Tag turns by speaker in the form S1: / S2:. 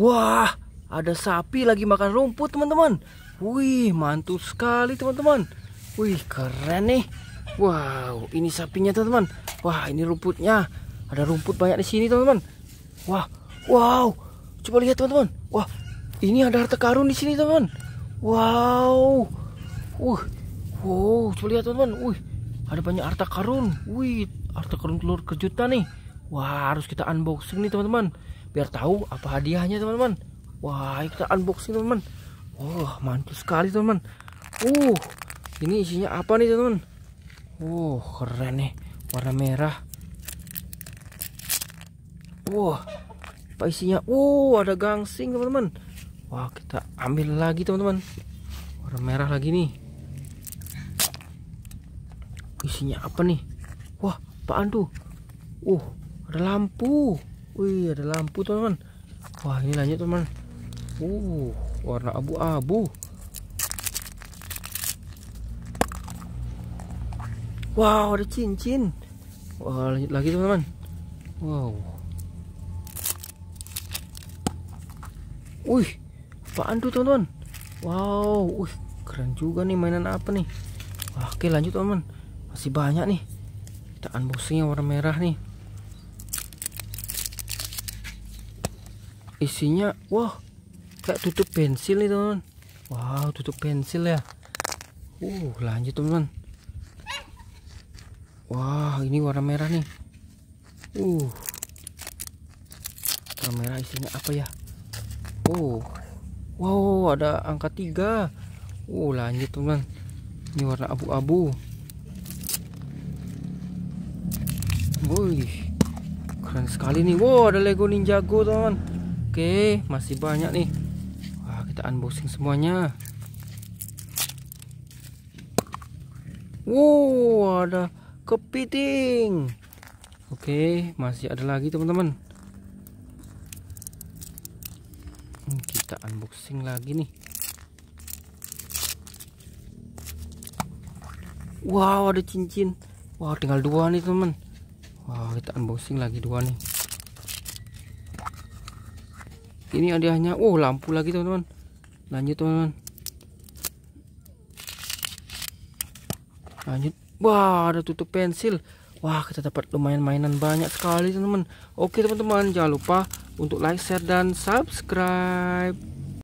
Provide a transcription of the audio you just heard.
S1: Wah, ada sapi lagi makan rumput, teman-teman. Wih, mantul sekali, teman-teman. Wih, keren nih. Wow, ini sapinya, teman-teman. Wah, ini rumputnya. Ada rumput banyak di sini, teman-teman. Wah, wow. Coba lihat, teman-teman. Wah, ini ada harta karun di sini, teman-teman. Wow. Wih. Wow, coba lihat, teman-teman. Wih, ada banyak harta karun. Wih, harta karun telur kejutan nih. Wah, harus kita unboxing nih, teman-teman. Biar tahu apa hadiahnya, teman-teman. Wah, kita unboxing, teman-teman. Wah, mantul sekali, teman-teman. Uh, ini isinya apa nih, teman-teman? uh, keren nih. Warna merah. Wah, apa isinya? Uh, ada gangsing, teman-teman. Wah, kita ambil lagi, teman-teman. Warna merah lagi nih. Isinya apa nih? Wah, apaan tuh? Uh, ada lampu wih ada lampu teman-teman wah ini lanjut teman uh warna abu-abu wow ada cincin wah lanjut lagi teman-teman wow wih apaan tuh teman-teman wow wih keren juga nih mainan apa nih wah, oke lanjut teman-teman masih banyak nih kita unboxing yang warna merah nih isinya wah kayak tutup pensil nih teman, wow tutup pensil ya uh lanjut teman, wah ini warna merah nih uh warna merah isinya apa ya oh wow ada angka tiga uh lanjut teman, ini warna abu-abu Wih, keren sekali nih. Wow, ada Lego Ninjago, teman. Oke, masih banyak nih. Wah, kita unboxing semuanya. Wow, ada kepiting. Oke, masih ada lagi teman-teman. Hmm, kita unboxing lagi nih. Wow, ada cincin. Wow, tinggal dua nih teman. Wow, kita unboxing lagi dua nih ini hadiahnya oh lampu lagi teman-teman lanjut teman-teman lanjut wah ada tutup pensil wah kita dapat lumayan mainan banyak sekali teman-teman oke teman-teman jangan lupa untuk like share dan subscribe